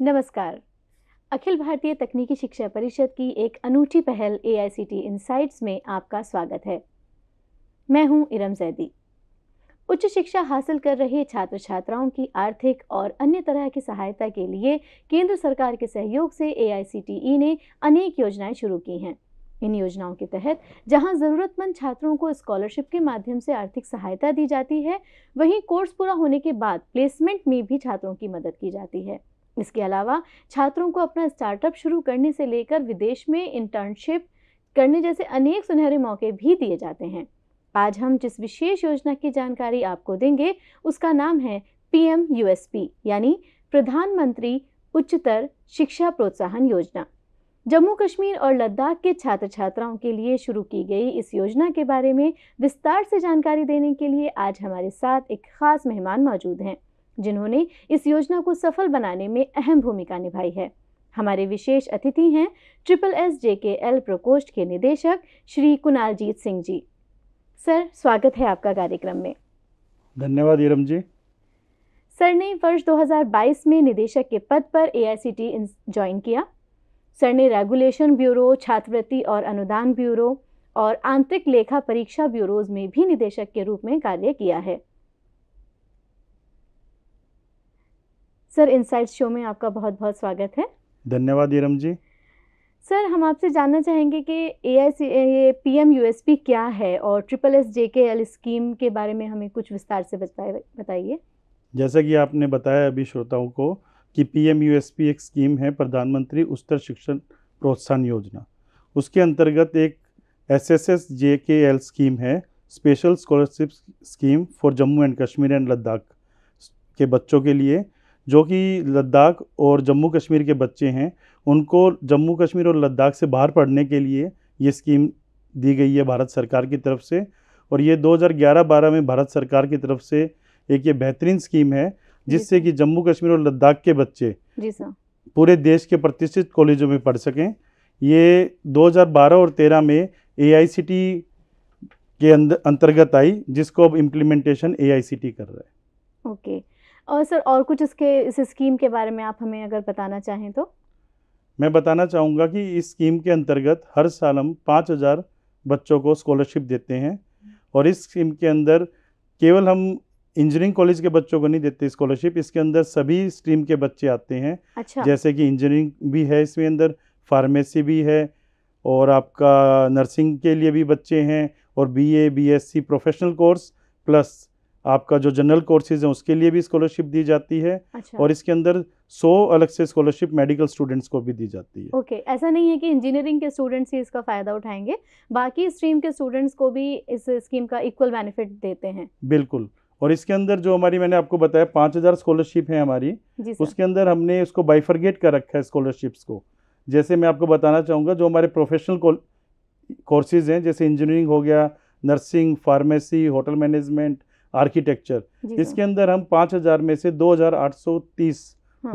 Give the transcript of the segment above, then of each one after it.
नमस्कार अखिल भारतीय तकनीकी शिक्षा परिषद की एक अनूठी पहल ए आई सी टी में आपका स्वागत है मैं हूं इरम जैदी उच्च शिक्षा हासिल कर रहे छात्र छात्राओं की आर्थिक और अन्य तरह की सहायता के लिए केंद्र सरकार के सहयोग से ए आई सी टी ई ने अनेक योजनाएं शुरू की हैं इन योजनाओं के तहत जहां ज़रूरतमंद छात्रों को स्कॉलरशिप के माध्यम से आर्थिक सहायता दी जाती है वहीं कोर्स पूरा होने के बाद प्लेसमेंट में भी छात्रों की मदद की जाती है इसके अलावा छात्रों को अपना स्टार्टअप शुरू करने से लेकर विदेश में इंटर्नशिप करने जैसे अनेक सुनहरे मौके भी दिए जाते हैं आज हम जिस विशेष योजना की जानकारी आपको देंगे उसका नाम है पीएम यूएसपी यानी प्रधानमंत्री उच्चतर शिक्षा प्रोत्साहन योजना जम्मू कश्मीर और लद्दाख के छात्र छात्राओं के लिए शुरू की गई इस योजना के बारे में विस्तार से जानकारी देने के लिए आज हमारे साथ एक खास मेहमान मौजूद हैं जिन्होंने इस योजना को सफल बनाने में अहम भूमिका निभाई है हमारे विशेष अतिथि हैं triple S J K L प्रकोष्ठ के निदेशक श्री कुणालजीत सिंह जी सर स्वागत है आपका कार्यक्रम में धन्यवाद इरम जी सर ने वर्ष 2022 में निदेशक के पद पर ए ज्वाइन e किया सर ने रेगुलेशन ब्यूरो छात्रवृत्ति और अनुदान ब्यूरो और आंतरिक लेखा परीक्षा ब्यूरोज में भी निदेशक के रूप में कार्य किया है सर इनसाइट शो में आपका बहुत बहुत स्वागत है धन्यवाद यरम जी सर हम आपसे जानना चाहेंगे कि ए आई सी ये P M U S P क्या है और triple S J K L scheme के बारे में हमें कुछ विस्तार से बताए बताइए जैसा कि आपने बताया अभी श्रोताओं को कि P M U S P एक स्कीम है प्रधानमंत्री उत्तर शिक्षण प्रोत्साहन योजना उसके अंतर्गत एक S S S J K L scheme है special scholarship scheme for Jammu and Kashmir and Ladakh के बच्चों के लिए जो कि लद्दाख और जम्मू कश्मीर के बच्चे हैं उनको जम्मू कश्मीर और लद्दाख से बाहर पढ़ने के लिए ये स्कीम दी गई है भारत सरकार की तरफ से और ये 2011-12 में भारत सरकार की तरफ से एक ये बेहतरीन स्कीम है जिससे कि जम्मू कश्मीर और लद्दाख के बच्चे पूरे देश के प्रतिष्ठित कॉलेजों में पढ़ सकें ये 2012 और 13 में ए के अंदर अंतर्गत आई जिसको अब इम्प्लीमेंटेशन ए कर रहा है ओके okay. और सर और कुछ इसके इस स्कीम के बारे में आप हमें अगर बताना चाहें तो मैं बताना चाहूँगा कि इस स्कीम के अंतर्गत हर साल हम पाँच हज़ार बच्चों को स्कॉलरशिप देते हैं और इस स्कीम के अंदर केवल हम इंजीनियरिंग कॉलेज के बच्चों को नहीं देते स्कॉलरशिप इसके अंदर सभी स्ट्रीम के बच्चे आते हैं अच्छा। जैसे कि इंजीनियरिंग भी है इसमें अंदर फार्मेसी भी है और आपका नर्सिंग के लिए भी बच्चे हैं और BA BSc professional course plus आपका जो जनरल कोर्सेज है उसके लिए भी स्कॉलरशिप दी जाती है अच्छा। और इसके अंदर 100 अलग से स्कॉलरशिप मेडिकल स्टूडेंट्स को भी दी जाती है ओके ऐसा नहीं है कि इंजीनियरिंग के स्टूडेंट्स ही इसका फ़ायदा उठाएंगे बाकी स्ट्रीम के स्टूडेंट्स को भी इस स्कीम का इक्वल बेनिफिट देते हैं बिल्कुल और इसके अंदर जो हमारी मैंने आपको बताया पाँच हज़ार स्कॉलरशिप है हमारी उसके अंदर हमने उसको बाइफरगेट कर रखा है स्कॉलरशिप्स को जैसे मैं आपको बताना चाहूँगा जो हमारे प्रोफेशनल कोर्सेज हैं जैसे इंजीनियरिंग हो गया nursing pharmacy hotel management architecture इसके अंदर हम 5000 में से 2830 2830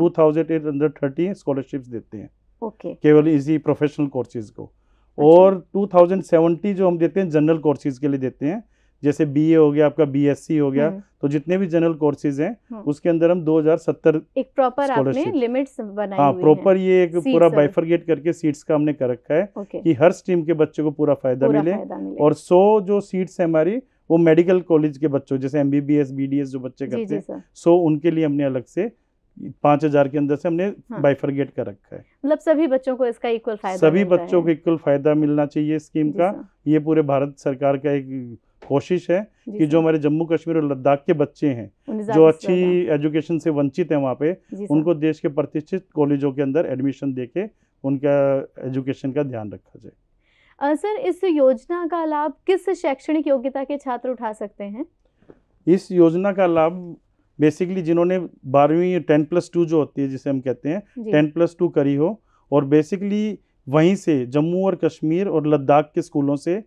हाँ। स्कॉलरशिप्स देते हैं okay. केवल इसी प्रोफेशनल कोर्सेज को अच्छा। और 2070 जो हम देते हैं जनरल कोर्सेज के लिए देते हैं जैसे बीए हो गया आपका बीएससी हो गया हम्म। तो जितने भी जनरल कोर्सेज हैं हाँ। उसके अंदर हम 2070 एक प्रॉपर आपने लिमिट्स बनाई हाँ प्रॉपर ये एक पूरा बाइफरगेट करके सीट्स का हमने कर रखा है कि हर स्ट्रीम के बच्चे को पूरा फायदा मिले और 100 जो सीट्स है हमारी वो मेडिकल कॉलेज के बच्चों जैसे M B B S B D S जो बच्चे करते हैं सो उनके लिए हमने अलग से पाँच हजार के अंदर से हमने हाँ। बाइफरगेट कर रखा है मतलब सभी बच्चों को इसका इक्वल फायदा सभी बच्चों को इक्वल फायदा मिलना चाहिए स्कीम का ये पूरे भारत सरकार का एक कोशिश है कि जो हमारे जम्मू कश्मीर और लद्दाख के बच्चे हैं जो अच्छी एजुकेशन से वंचित हैं वहाँ पे उनको देश के प्रतिष्ठित कॉलेजों के अंदर एडमिशन देके उनका एजुकेशन का ध्यान रखा जाए सर इस योजना का लाभ किस शैक्षणिक योग्यता के छात्र उठा सकते हैं इस योजना का लाभ बेसिकली जिन्होंने बारहवीं टेन प्लस टू जो होती है जिसे हम कहते हैं टेन प्लस टू करी हो और बेसिकली वहीं से जम्मू और कश्मीर और लद्दाख के स्कूलों से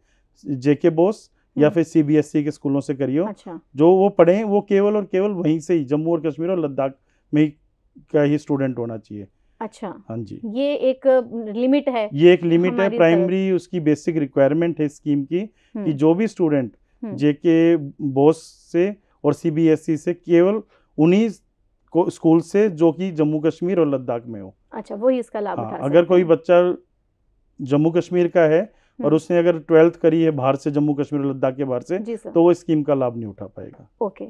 जेके बोस या हम्म। फिर सीबीएसई e के स्कूलों से करियो अच्छा। जो वो पढ़े वो केवल और केवल वहीं से ही जम्मू और कश्मीर और लद्दाख में ही का ही स्टूडेंट होना चाहिए अच्छा हाँ जी ये एक लिमिट है ये एक लिमिट है प्राइमरी उसकी बेसिक रिक्वायरमेंट है स्कीम की हम्म। कि जो भी स्टूडेंट हम्म। जेके बोस से और सीबीएसई से केवल उन्हीं को स्कूल से जो कि जम्मू कश्मीर और लद्दाख में हो अच्छा वो ही इसका लाभ हाँ, अगर कोई बच्चा जम्मू कश्मीर का है और हम्म। उसने अगर ट्वेल्थ करी है बाहर से जम्मू कश्मीर और लद्दाख के बाहर से तो वो स्कीम का लाभ नहीं उठा पाएगा ओके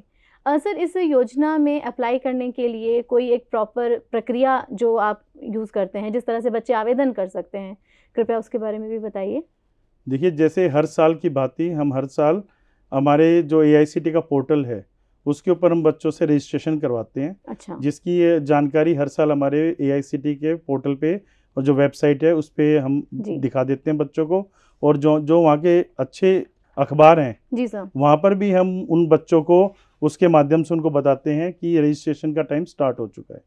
सर इस योजना में अप्लाई करने के लिए कोई एक प्रॉपर प्रक्रिया जो आप यूज़ करते हैं जिस तरह से बच्चे आवेदन कर सकते हैं कृपया उसके बारे में भी बताइए देखिए जैसे हर साल की भांति हम हर साल हमारे जो ए का पोर्टल है उसके ऊपर हम बच्चों से रजिस्ट्रेशन करवाते हैं अच्छा। जिसकी जानकारी हर साल हमारे ए के पोर्टल पे और जो वेबसाइट है उस पर हम दिखा देते हैं बच्चों को और जो जो वहाँ के अच्छे अखबार हैं जी सर वहाँ पर भी हम उन बच्चों को उसके माध्यम से उनको बताते हैं कि रजिस्ट्रेशन का टाइम स्टार्ट हो चुका है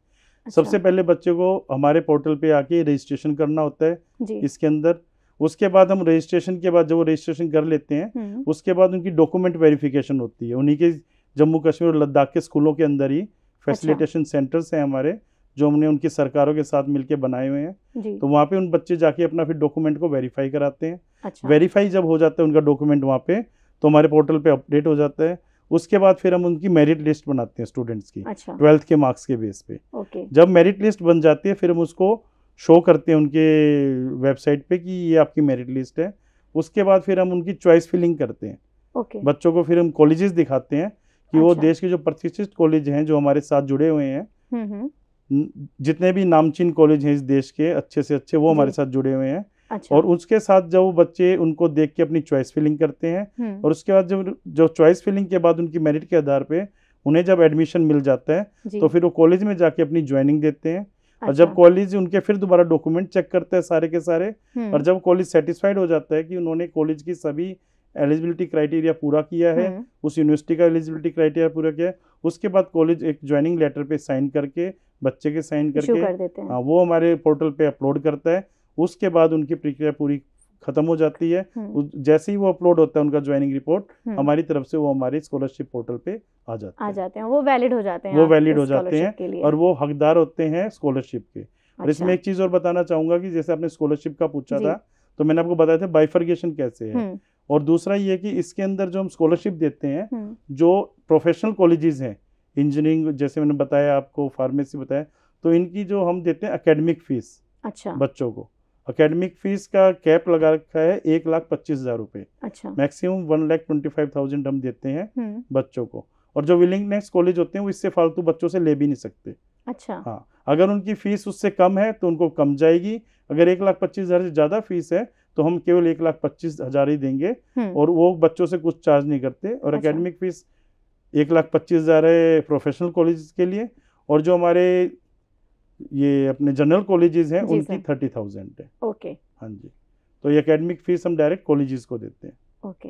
अच्छा। सबसे पहले बच्चे को हमारे पोर्टल पे आके रजिस्ट्रेशन करना होता है इसके अंदर उसके बाद हम रजिस्ट्रेशन के बाद जब वो रजिस्ट्रेशन कर लेते हैं हम्म। उसके बाद उनकी डॉक्यूमेंट वेरिफिकेशन होती है उन्हीं के जम्मू कश्मीर और लद्दाख के स्कूलों के अंदर ही फैसिलिटेशन सेंटर्स अच्छा। हैं हमारे जो हमने उनकी सरकारों के साथ मिलकर बनाए हुए हैं तो वहाँ पे उन बच्चे जाके अपना फिर डॉक्यूमेंट को वेरीफाई कराते हैं अच्छा। वेरीफाई जब हो जाता है उनका डॉक्यूमेंट वहाँ पे तो हमारे पोर्टल पे अपडेट हो जाता है उसके बाद फिर हम उनकी मेरिट लिस्ट बनाते हैं स्टूडेंट्स की ट्वेल्थ अच्छा। के मार्क्स के बेस पे जब मेरिट लिस्ट बन जाती है फिर हम उसको शो करते हैं उनके वेबसाइट पे कि ये आपकी मेरिट लिस्ट है उसके बाद फिर हम उनकी चॉइस फिलिंग करते हैं ओके। बच्चों को फिर हम कॉलेजेस दिखाते हैं कि अच्छा। वो देश के जो प्रतिष्ठित कॉलेज हैं जो हमारे साथ जुड़े हुए हैं हम्म, हम्म। जितने भी नामचीन कॉलेज हैं इस देश के अच्छे से अच्छे वो हमारे साथ जुड़े हुए हैं अच्छा। और उसके साथ जब वो बच्चे उनको देख के अपनी चॉइस फिलिंग करते हैं हम्म। और उसके बाद जब जो चॉइस फिलिंग के बाद उनकी मेरिट के आधार पे उन्हें जब एडमिशन मिल जाता है तो फिर वो कॉलेज में जाके अपनी ज्वाइनिंग देते हैं अच्छा। और जब कॉलेज अच्छा। उनके फिर दोबारा डॉक्यूमेंट चेक करते हैं सारे के सारे हम्म। और जब कॉलेज सेटिस्फाइड हो जाता है कि उन्होंने कॉलेज की सभी एलिजिबिलिटी क्राइटेरिया पूरा किया है हम्म। उस यूनिवर्सिटी का एलिजिबिलिटी क्राइटेरिया पूरा किया है उसके बाद कॉलेज एक ज्वाइनिंग लेटर पे साइन करके बच्चे के साइन करके कर देते हैं। आ, हाँ, वो हमारे पोर्टल पे अपलोड करता है उसके बाद उनकी प्रक्रिया पूरी खत्म हो जाती है हम्म। जैसे ही वो अपलोड होता है उनका ज्वाइनिंग हम्म। रिपोर्ट हमारी तरफ से वो हमारे स्कॉलरशिप पोर्टल पे आ जाते हैं आ जाते हैं वो वैलिड हो जाते हैं वो वैलिड हो जाते हैं और वो हकदार होते हैं स्कॉलरशिप के और इसमें अच्छा। एक चीज़ और बताना चाहूंगा कि जैसे आपने स्कॉलरशिप का पूछा था तो मैंने आपको बताया था बाइफर्गेशन कैसे है हम्म। और दूसरा ये कि इसके अंदर जो हम स्कॉलरशिप देते हैं जो प्रोफेशनल कॉलेजेस हैं इंजीनियरिंग जैसे मैंने बताया आपको फार्मेसी बताया तो इनकी जो हम देते हैं अकेडमिक फीस अच्छा बच्चों को अकेडमिक फीस का कैप लगा रखा है एक लाख पच्चीस हजार रूपए अच्छा maximum one lakh twenty five thousand हम देते हैं हम्म। बच्चों को और जो विलिंगनेस कॉलेज होते हैं वो इससे फालतू बच्चों से ले भी नहीं सकते अच्छा हाँ अगर उनकी फीस उससे कम है तो उनको कम जाएगी अगर एक लाख पच्चीस हजार से ज्यादा फीस है तो हम केवल एक लाख पच्चीस हजार ही देंगे हम्म। और वो बच्चों से कुछ चार्ज नहीं करते और अच्छा। अकेडमिक फीस एक लाख पच्चीस हजार है प्रोफेशनल कॉलेज के लिए और जो हमारे ये अपने जनरल कॉलेजेस हैं उनकी थर्टी थाउजेंड है ओके हाँ जी तो ये अकेडमिक फीस हम डायरेक्ट कॉलेजेस को देते हैं ओके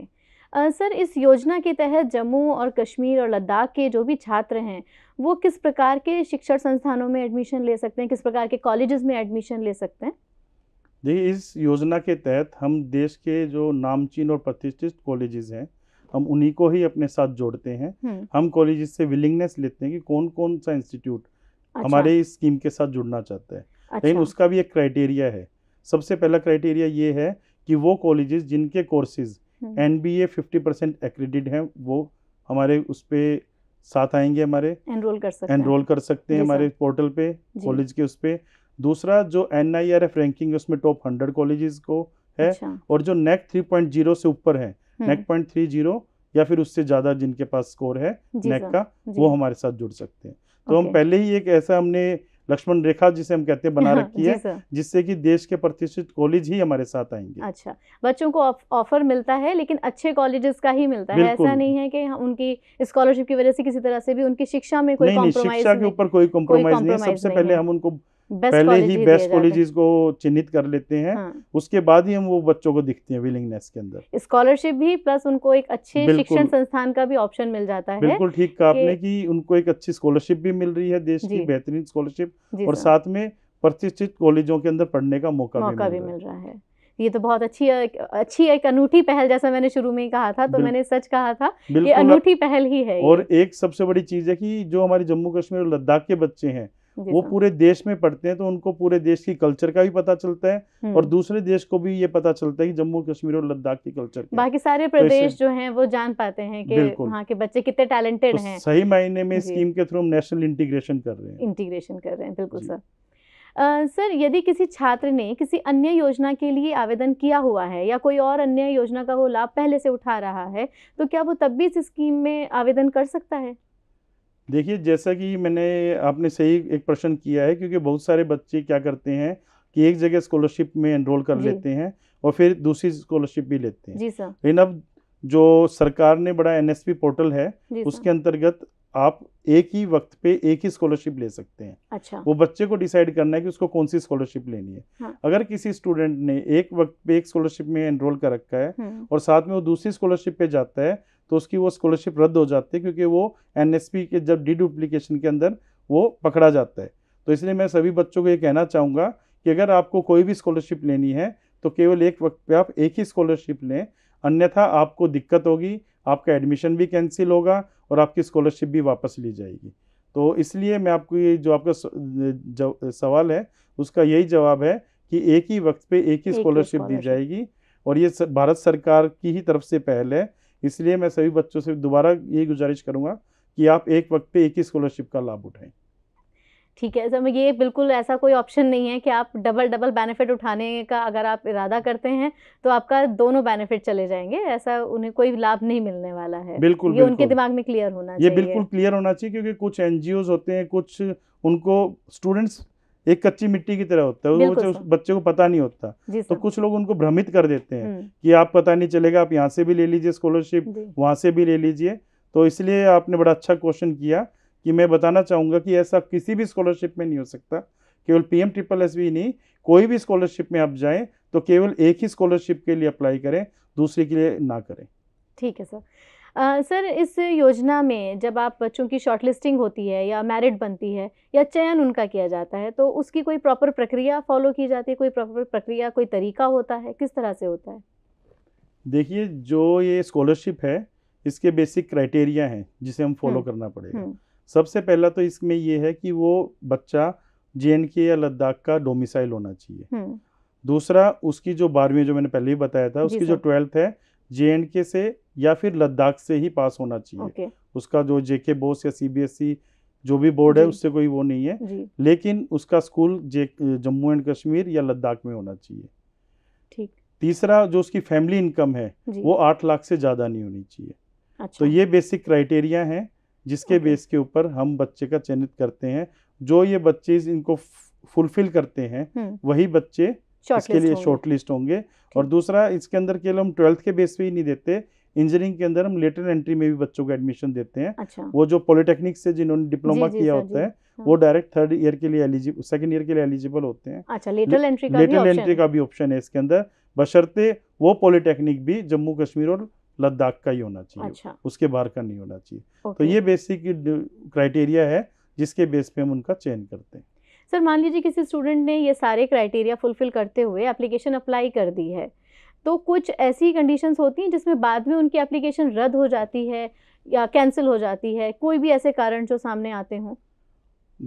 आ, सर इस योजना के तहत जम्मू और कश्मीर और लद्दाख के जो भी छात्र हैं वो किस प्रकार के शिक्षण संस्थानों में एडमिशन ले सकते हैं किस प्रकार के कॉलेजेस में एडमिशन ले सकते हैं देखिए इस योजना के तहत हम देश के जो नामचीन और प्रतिष्ठित कॉलेजेस हैं हम उन्हीं को ही अपने साथ जोड़ते हैं हम्म। हम कॉलेजेस से विलिंगनेस लेते हैं कि कौन कौन सा इंस्टीट्यूट अच्छा। हमारे स्कीम के साथ जुड़ना चाहते हैं अच्छा। लेकिन उसका भी एक क्राइटेरिया है सबसे पहला क्राइटेरिया ये है कि वो कॉलेजेस जिनके कोर्सेज हम्म। N B A fifty percent accredited हैं वो हमारे उस पर साथ आएंगे हमारे एनरोल कर सकते एनरोल कर सकते हैं हमारे पोर्टल पे कॉलेज के उस पर दूसरा जो N I R F ranking है उसमें टॉप हंड्रेड कॉलेजेस को है अच्छा। और जो नेक थ्री पॉइंट जीरो से ऊपर है नेक पॉइंट थ्री जीरो या फिर उससे ज़्यादा जिनके पास स्कोर है नेक e का वो हमारे साथ जुड़ सकते हैं तो हम पहले ही एक ऐसा हमने लक्ष्मण रेखा जिसे हम कहते हैं बना रखी है जिससे कि देश के प्रतिष्ठित कॉलेज ही हमारे साथ आएंगे अच्छा बच्चों को ऑफर मिलता है लेकिन अच्छे कॉलेजेस का ही मिलता है ऐसा नहीं है कि उनकी स्कॉलरशिप की वजह से किसी तरह से भी उनकी शिक्षा में कोई नहीं, नहीं, शिक्षा के ऊपर कोई कॉम्प्रोमाइज नहीं है सबसे पहले हम उनको पहले ही बेस्ट कॉलेजेस को चिन्हित कर लेते हैं हाँ। उसके बाद ही हम वो बच्चों को दिखते हैं विलिंगनेस के अंदर स्कॉलरशिप भी प्लस उनको एक अच्छे शिक्षण संस्थान का भी ऑप्शन मिल जाता है बिल्कुल ठीक कहा आपने कि उनको एक अच्छी स्कॉलरशिप भी मिल रही है देश की बेहतरीन स्कॉलरशिप और साथ में प्रतिष्ठित कॉलेजों के अंदर पढ़ने का मौका, मौका भी, मिल रहा है ये तो बहुत अच्छी अच्छी एक अनूठी पहल जैसा मैंने शुरू में ही कहा था तो मैंने सच कहा था कि अनूठी पहल ही है और एक सबसे बड़ी चीज है कि जो हमारे जम्मू कश्मीर और लद्दाख के बच्चे हैं वो पूरे देश में पढ़ते हैं तो उनको पूरे देश की कल्चर का भी पता चलता है हम्म। और दूसरे देश को भी ये पता चलता है कि जम्मू कश्मीर और लद्दाख की कल्चर बाकी सारे तो प्रदेश तो जो हैं वो जान पाते हैं कि वहाँ के बच्चे कितने टैलेंटेड तो हैं सही मायने में स्कीम के थ्रू हम नेशनल इंटीग्रेशन कर रहे हैं इंटीग्रेशन कर रहे हैं बिल्कुल सर सर यदि किसी छात्र ने किसी अन्य योजना के लिए आवेदन किया हुआ है या कोई और अन्य योजना का वो लाभ पहले से उठा रहा है तो क्या वो तब भी इस स्कीम में आवेदन कर सकता है देखिए जैसा कि मैंने आपने सही एक प्रश्न किया है क्योंकि बहुत सारे बच्चे क्या करते हैं कि एक जगह स्कॉलरशिप में एनरोल कर लेते हैं और फिर दूसरी स्कॉलरशिप भी लेते हैं जी सर लेकिन अब जो सरकार ने बड़ा एनएसपी पोर्टल है उसके अंतर्गत आप एक ही वक्त पे एक ही स्कॉलरशिप ले सकते हैं अच्छा वो बच्चे को डिसाइड करना है कि उसको कौन सी स्कॉलरशिप लेनी है हाँ। अगर किसी स्टूडेंट ने एक वक्त पे एक स्कॉलरशिप में एनरोल कर रखा है हम्म। और साथ में वो दूसरी स्कॉलरशिप पे जाता है तो उसकी वो स्कॉलरशिप रद्द हो जाती है क्योंकि वो एन के जब डीडुप्लीकेशन के अंदर वो पकड़ा जाता है तो इसलिए मैं सभी बच्चों को ये कहना चाहूँगा कि अगर आपको कोई भी स्कॉलरशिप लेनी है तो केवल एक वक्त पे आप एक ही स्कॉलरशिप लें अन्यथा आपको दिक्कत होगी आपका एडमिशन भी कैंसिल होगा और आपकी स्कॉलरशिप भी वापस ली जाएगी तो इसलिए मैं आपको ये जो आपका सवाल है उसका यही जवाब है कि एक ही वक्त पे एक ही स्कॉलरशिप दी जाएगी और ये भारत सरकार की ही तरफ से पहल है इसलिए मैं सभी बच्चों से दोबारा यही गुजारिश करूंगा कि आप एक वक्त पे एक ही स्कॉलरशिप का लाभ उठाएं ठीक है सर ये बिल्कुल ऐसा कोई ऑप्शन नहीं है कि आप डबल डबल बेनिफिट उठाने का अगर आप इरादा करते हैं तो आपका दोनों बेनिफिट चले जाएंगे ऐसा उन्हें कोई लाभ नहीं मिलने वाला है बिल्कुल ये बिल्कुल, उनके दिमाग में क्लियर होना ये बिल्कुल क्लियर होना चाहिए क्योंकि कुछ एन होते हैं कुछ उनको स्टूडेंट्स एक कच्ची मिट्टी की तरह होता है बच्चे को पता नहीं होता तो कुछ लोग उनको भ्रमित कर देते हैं कि आप पता नहीं चलेगा आप यहाँ से भी ले लीजिए स्कॉलरशिप वहाँ से भी ले लीजिए तो इसलिए आपने बड़ा अच्छा क्वेश्चन किया कि मैं बताना चाहूँगा कि ऐसा किसी भी स्कॉलरशिप में नहीं हो सकता केवल पी एम ट्रिपल एस नहीं कोई भी स्कॉलरशिप में आप जाएँ तो केवल एक ही स्कॉलरशिप के लिए अप्लाई करें दूसरे के लिए ना करें ठीक है सर सर सर इस योजना में जब आप बच्चों की शॉर्टलिस्टिंग होती है या मेरिट बनती है या चयन उनका किया जाता है तो उसकी कोई प्रॉपर प्रक्रिया फॉलो की जाती है कोई प्रॉपर प्रक्रिया कोई तरीका होता है किस तरह से होता है देखिए जो ये स्कॉलरशिप है इसके बेसिक क्राइटेरिया हैं जिसे हम फॉलो हम्म। करना पड़ेगा हम्म। सबसे पहला तो इसमें ये है कि वो बच्चा जे या लद्दाख का डोमिसाइल होना चाहिए हम्म। दूसरा उसकी जो बारहवीं जो मैंने पहले ही बताया था उसकी जो ट्वेल्थ है जे से या फिर लद्दाख से ही पास होना चाहिए उसका जो जेके बोस या सीबीएसई e जो भी बोर्ड है उससे कोई वो नहीं है लेकिन उसका स्कूल जम्मू एंड कश्मीर या लद्दाख में होना चाहिए तीसरा जो उसकी फैमिली इनकम है वो आठ लाख से ज़्यादा नहीं होनी चाहिए अच्छा। तो ये बेसिक क्राइटेरिया है जिसके बेस के ऊपर हम बच्चे का चयनित करते हैं जो ये बच्चे इनको फुलफिल करते हैं हम्म। वही बच्चे इसके लिए शॉर्टलिस्ट होंगे और दूसरा इसके अंदर केवल हम ट्वेल्थ के बेस पे ही नहीं देते इंजीनियरिंग के अंदर हम लेटर एंट्री में भी बच्चों को एडमिशन देते हैं अच्छा। वो जो पॉलिटेक्निक से जिन्होंने डिप्लोमा किया होता है हाँ। वो डायरेक्ट थर्ड ईयर के लिए एलिजिबल सेकंड ईयर के लिए एलिजिबल होते हैं अच्छा लेटर एंट्री का एंट्री का भी ऑप्शन है इसके अंदर बशर्ते वो पॉलिटेक्निक भी जम्मू कश्मीर और लद्दाख का ही होना चाहिए अच्छा। उसके बाहर का नहीं होना चाहिए तो ये बेसिक क्राइटेरिया है जिसके बेस पे हम उनका चयन करते हैं सर मान लीजिए किसी स्टूडेंट ने ये सारे क्राइटेरिया फुलफिल करते हुए एप्लीकेशन अप्लाई कर दी है तो कुछ ऐसी कंडीशंस होती हैं जिसमें बाद में उनकी एप्लीकेशन रद्द हो जाती है या कैंसिल हो जाती है कोई भी ऐसे कारण जो सामने आते हों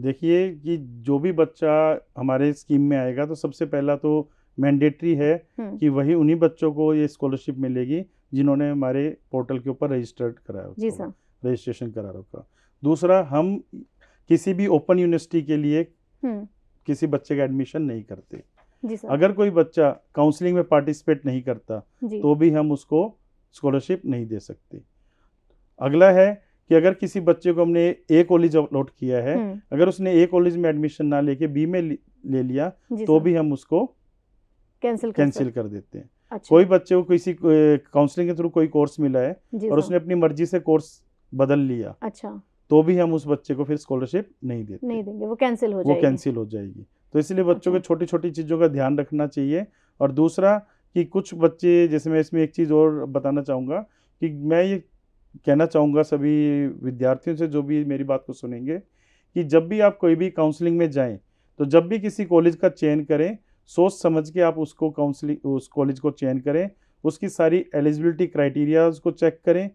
देखिए कि जो भी बच्चा हमारे स्कीम में आएगा तो सबसे पहला तो मैंडेटरी है हम्म। कि वही उन्हीं बच्चों को ये स्कॉलरशिप मिलेगी जिन्होंने हमारे पोर्टल के ऊपर रजिस्टर्ड कराया जी सर रजिस्ट्रेशन करा रखा दूसरा हम किसी भी ओपन यूनिवर्सिटी के लिए हम्म। किसी बच्चे का एडमिशन नहीं करते जी सर अगर कोई बच्चा काउंसलिंग में पार्टिसिपेट नहीं करता तो भी हम उसको स्कॉलरशिप नहीं दे सकते अगला है कि अगर किसी बच्चे को हमने ए कॉलेज अलॉट किया है हम्म। अगर उसने ए कॉलेज में एडमिशन ना लेके बी में ले लिया तो भी हम उसको कैंसिल कैंसिल कर देते हैं अच्छा। कोई बच्चे को किसी काउंसलिंग के थ्रू कोई कोर्स मिला है और उसने अपनी मर्जी से कोर्स बदल लिया अच्छा तो भी हम उस बच्चे को फिर स्कॉलरशिप नहीं देते नहीं देंगे वो कैंसिल हो जाएगी वो कैंसिल हो जाएगी तो इसलिए बच्चों अच्छा। को छोटी छोटी चीज़ों का ध्यान रखना चाहिए और दूसरा कि कुछ बच्चे जैसे मैं इसमें एक चीज़ और बताना चाहूंगा कि मैं ये कहना चाहूंगा सभी विद्यार्थियों से जो भी मेरी बात को सुनेंगे कि जब भी आप कोई भी काउंसलिंग में जाएं तो जब भी किसी कॉलेज का चयन करें सोच समझ के आप उसको काउंसलिंग उस कॉलेज को चयन करें उसकी सारी एलिजिबिलिटी क्राइटेरिया उसको चेक करें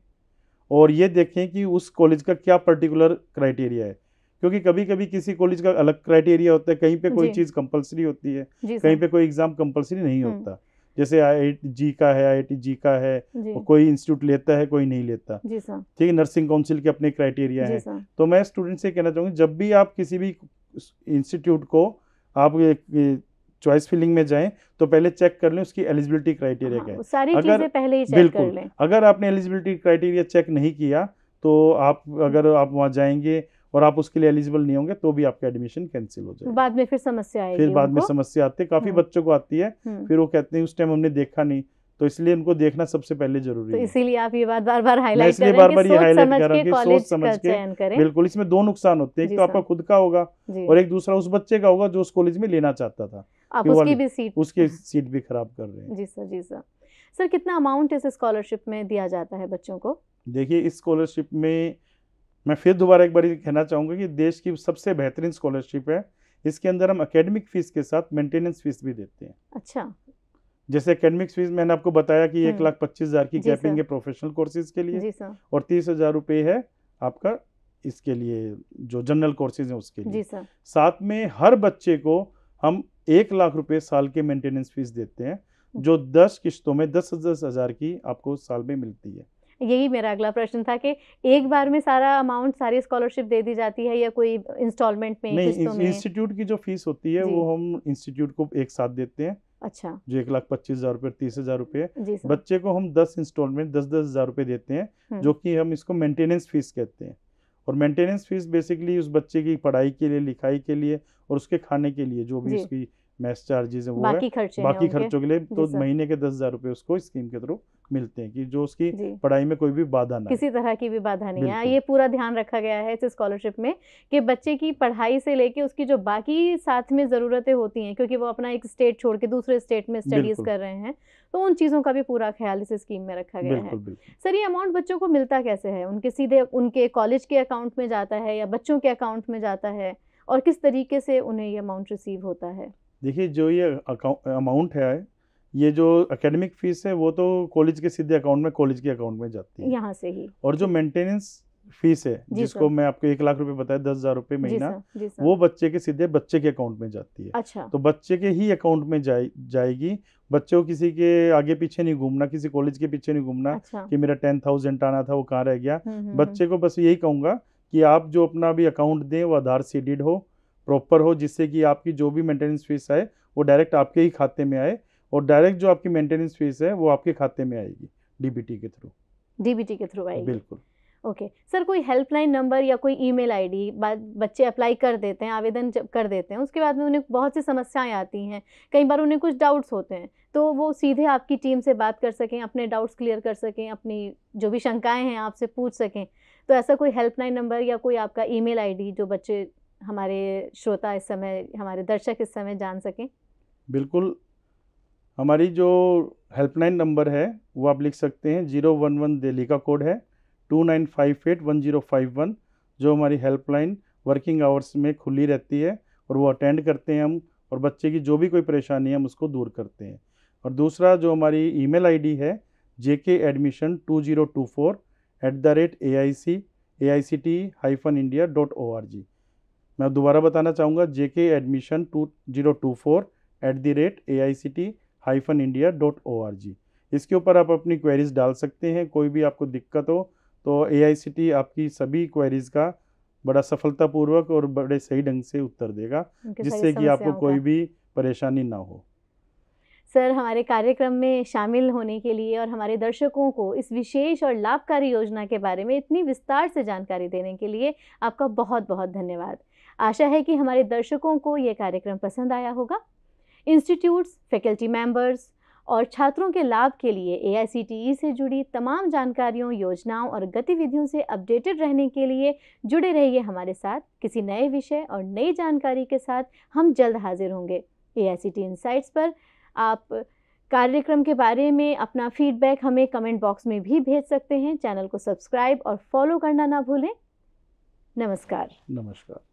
और ये देखें कि उस कॉलेज का क्या पर्टिकुलर क्राइटेरिया है क्योंकि कभी कभी किसी कॉलेज का अलग क्राइटेरिया होता है कहीं पे कोई चीज़ कंपलसरी होती है कहीं पे कोई एग्ज़ाम कंपलसरी नहीं हम्म। होता जैसे आई जी का है आई जी का है और कोई इंस्टीट्यूट लेता है कोई नहीं लेता ठीक है नर्सिंग काउंसिल के अपने क्राइटेरिया है तो मैं स्टूडेंट से कहना चाहूँगी जब भी आप किसी भी इंस्टीट्यूट को आप चॉइस फिलिंग में जाएं तो पहले चेक कर लें उसकी एलिजिबिलिटी क्राइटेरिया हाँ, क्या है सारी अगर पहले ही चेक बिल्कुल कर लें। अगर आपने एलिजिबिलिटी क्राइटेरिया चेक नहीं किया तो आप हम्म। अगर आप वहाँ जाएंगे और आप उसके लिए एलिजिबल नहीं होंगे तो भी आपका एडमिशन कैंसिल हो जाएगा बाद में फिर समस्या आएगी फिर बाद में समस्या आती है काफी हम्म। बच्चों को आती है हम्म। फिर वो कहते हैं उस टाइम हमने देखा नहीं तो इसलिए उनको देखना सबसे पहले जरूरी तो है इसीलिए आप ये बात बार बार हाईलाइट इसलिए बार बार ये हाईलाइट कर रहा हूँ सोच समझ के बिल्कुल इसमें दो नुकसान होते हैं एक तो आपका खुद का होगा और एक दूसरा उस बच्चे का होगा जो उस कॉलेज में लेना चाहता था आप उसकी भी सीट उसकी सीट भी खराब कर रहे हैं जी सर जी सर सर कितना अमाउंट इस स्कॉलरशिप में दिया जाता है बच्चों को देखिए इस स्कॉलरशिप में मैं फिर दोबारा एक बार कहना चाहूँगा कि देश की सबसे बेहतरीन स्कॉलरशिप है इसके अंदर हम अकेडमिक फीस के साथ मेंटेनेंस फीस भी देते हैं अच्छा जैसे अकेडमिक फीस मैंने आपको बताया कि एक हम्म। लाख पच्चीस हज़ार की कैपिंग है प्रोफेशनल कोर्सेज के लिए और तीस हज़ार रुपये है आपका इसके लिए जो जनरल कोर्सेज हैं उसके लिए साथ में हर बच्चे को हम एक लाख रुपए साल के मेंटेनेंस फीस देते हैं जो दस किश्तों में दस दस हज़ार की आपको साल में मिलती है यही मेरा अगला प्रश्न था कि एक बार में सारा अमाउंट सारी स्कॉलरशिप दे दी जाती है या कोई इंस्टॉलमेंट में नहीं इंस्टीट्यूट की जो फीस होती है वो हम इंस्टीट्यूट को एक साथ देते हैं अच्छा जो एक लाख पच्चीस हजार रूपए तीस हजार रूपए बच्चे को हम दस इंस्टॉलमेंट दस दस हजार रूपए देते हैं हम्म। जो कि हम इसको मेंटेनेंस फीस कहते हैं और मेंटेनेंस फीस बेसिकली उस बच्चे की पढ़ाई के लिए लिखाई के लिए और उसके खाने के लिए जो भी उसकी मैस चार्जेस हैं वो बाकी, है, बाकी खर्चों के लिए तो महीने के दस हजार रूपए उसको स्कीम के थ्रू मिलते हैं कि जो उसकी पढ़ाई में कोई भी बाधा ना किसी तरह की भी बाधा नहीं है हाँ, ये पूरा ध्यान रखा गया है इस स्कॉलरशिप में कि बच्चे की पढ़ाई से लेके उसकी जो बाकी साथ में ज़रूरतें होती हैं क्योंकि वो अपना एक स्टेट छोड़ के दूसरे स्टेट में स्टडीज़ कर रहे हैं तो उन चीज़ों का भी पूरा ख्याल इस स्कीम में रखा गया है सर ये अमाउंट बच्चों को मिलता कैसे है उनके सीधे उनके कॉलेज के अकाउंट में जाता है या बच्चों के अकाउंट में जाता है और किस तरीके से उन्हें ये अमाउंट रिसीव होता है देखिए जो ये अमाउंट है ये जो एकेडमिक फीस है वो तो कॉलेज के सीधे अकाउंट में कॉलेज के अकाउंट में जाती है यहाँ से ही और जो मेंटेनेंस फीस है जिसको मैं आपको एक लाख रुपए बताया दस हजार रुपए महीना वो बच्चे के सीधे बच्चे के अकाउंट में जाती है अच्छा तो बच्चे के ही अकाउंट में जाए जाएगी बच्चे को किसी के आगे पीछे नहीं घूमना किसी कॉलेज के पीछे नहीं घूमना अच्छा। कि मेरा टेन थाउजेंड आना था वो कहाँ रह गया हम्म, हम्म, बच्चे हम्म। को बस यही कहूंगा कि आप जो अपना भी अकाउंट दें वो आधार सीडिड हो प्रॉपर हो जिससे कि आपकी जो भी मेंटेनेंस फीस है वो डायरेक्ट आपके ही खाते में आए और डायरेक्ट जो आपकी मेंटेनेंस फीस है वो आपके खाते में आएगी डीबीटी के थ्रू डीबीटी के थ्रू आएगी बिल्कुल ओके okay. सर कोई हेल्पलाइन नंबर या कोई ईमेल आईडी बच्चे अप्लाई कर देते हैं आवेदन जब कर देते हैं उसके बाद में उन्हें बहुत सी समस्याएं आती हैं कई बार उन्हें कुछ डाउट्स होते हैं तो वो सीधे आपकी टीम से बात कर सकें अपने डाउट्स क्लियर कर सकें अपनी जो भी शंकाएं हैं आपसे पूछ सकें तो ऐसा कोई हेल्पलाइन नंबर या कोई आपका ई मेल जो बच्चे हमारे श्रोता इस समय हमारे दर्शक इस समय जान सकें बिल्कुल हमारी जो हेल्पलाइन नंबर है वो आप लिख सकते हैं जीरो वन वन दिल्ली का कोड है two nine five eight one zero five one जो हमारी हेल्पलाइन वर्किंग आवर्स में खुली रहती है और वो अटेंड करते हैं हम और बच्चे की जो भी कोई परेशानी है हम उसको दूर करते हैं और दूसरा जो हमारी ई मेल है J K admission two zero two four eight the rate A I C A I C T hyphen India dot O R G मैं दोबारा बताना चाहूँगा J K admission two zero two four eight the rate A I C T hyphen India dot O R G इसके ऊपर आप अपनी queries डाल सकते हैं कोई भी आपको दिक्कत हो तो ए आई सी टी आपकी सभी क्वेरीज़ का बड़ा सफलतापूर्वक और बड़े सही ढंग से उत्तर देगा जिससे कि आपको कोई भी परेशानी ना हो सर हमारे कार्यक्रम में शामिल होने के लिए और हमारे दर्शकों को इस विशेष और लाभकारी योजना के बारे में इतनी विस्तार से जानकारी देने के लिए आपका बहुत बहुत धन्यवाद आशा है कि हमारे दर्शकों को ये कार्यक्रम पसंद आया होगा इंस्टीट्यूट्स फैकल्टी मेंबर्स और छात्रों के लाभ के लिए ए e से जुड़ी तमाम जानकारियों योजनाओं और गतिविधियों से अपडेटेड रहने के लिए जुड़े रहिए हमारे साथ किसी नए विषय और नई जानकारी के साथ हम जल्द हाजिर होंगे ए आई सी टी इनसाइट्स पर आप कार्यक्रम के बारे में अपना फीडबैक हमें कमेंट बॉक्स में भी भेज सकते हैं चैनल को सब्सक्राइब और फॉलो करना ना भूलें नमस्कार नमस्कार